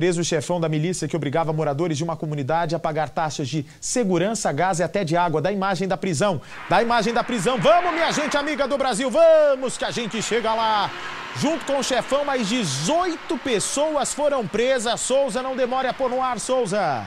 Preso o chefão da milícia que obrigava moradores de uma comunidade a pagar taxas de segurança, gás e até de água. Da imagem da prisão. Da imagem da prisão. Vamos, minha gente amiga do Brasil, vamos que a gente chega lá. Junto com o chefão, mais 18 pessoas foram presas. Souza, não demore a pôr no ar, Souza.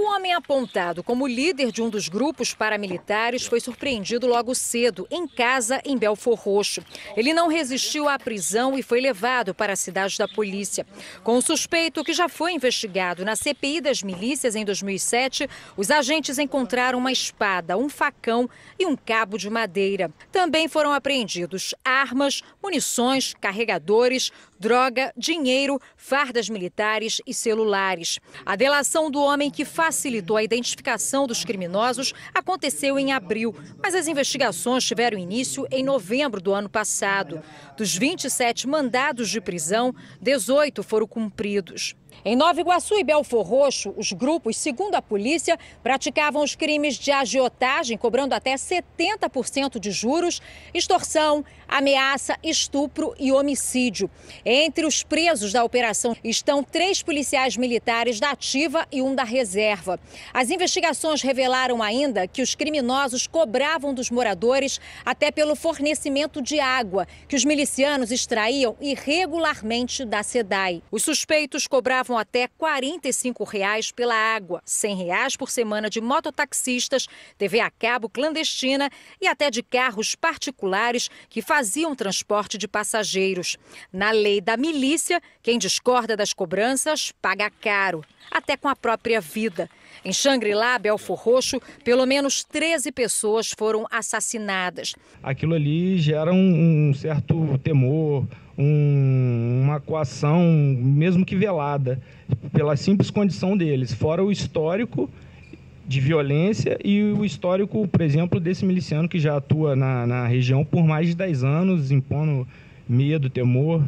O homem apontado como líder de um dos grupos paramilitares foi surpreendido logo cedo, em casa, em Belfor Roxo. Ele não resistiu à prisão e foi levado para a cidade da polícia. Com o suspeito, que já foi investigado na CPI das milícias em 2007, os agentes encontraram uma espada, um facão e um cabo de madeira. Também foram apreendidos armas, munições, carregadores, droga, dinheiro, fardas militares e celulares. A delação do homem que facilitou a identificação dos criminosos aconteceu em abril, mas as investigações tiveram início em novembro do ano passado. Dos 27 mandados de prisão, 18 foram cumpridos. Em Nova Iguaçu e Belfor Roxo, os grupos, segundo a polícia, praticavam os crimes de agiotagem, cobrando até 70% de juros, extorsão, ameaça, estupro e homicídio. Entre os presos da operação estão três policiais militares da ativa e um da reserva. As investigações revelaram ainda que os criminosos cobravam dos moradores até pelo fornecimento de água, que os milicianos extraíam irregularmente da SEDAI. Os suspeitos cobravam até R$ 45 reais pela água, R$ 100 reais por semana de mototaxistas, TV a cabo clandestina e até de carros particulares que faziam transporte de passageiros. Na lei da milícia, quem discorda das cobranças paga caro, até com a própria vida. Em Xangri-Lá, Belfor Roxo, pelo menos 13 pessoas foram assassinadas. Aquilo ali gera um, um certo temor, um, uma coação, mesmo que velada, pela simples condição deles, fora o histórico de violência e o histórico, por exemplo, desse miliciano que já atua na, na região por mais de 10 anos, impondo medo, temor.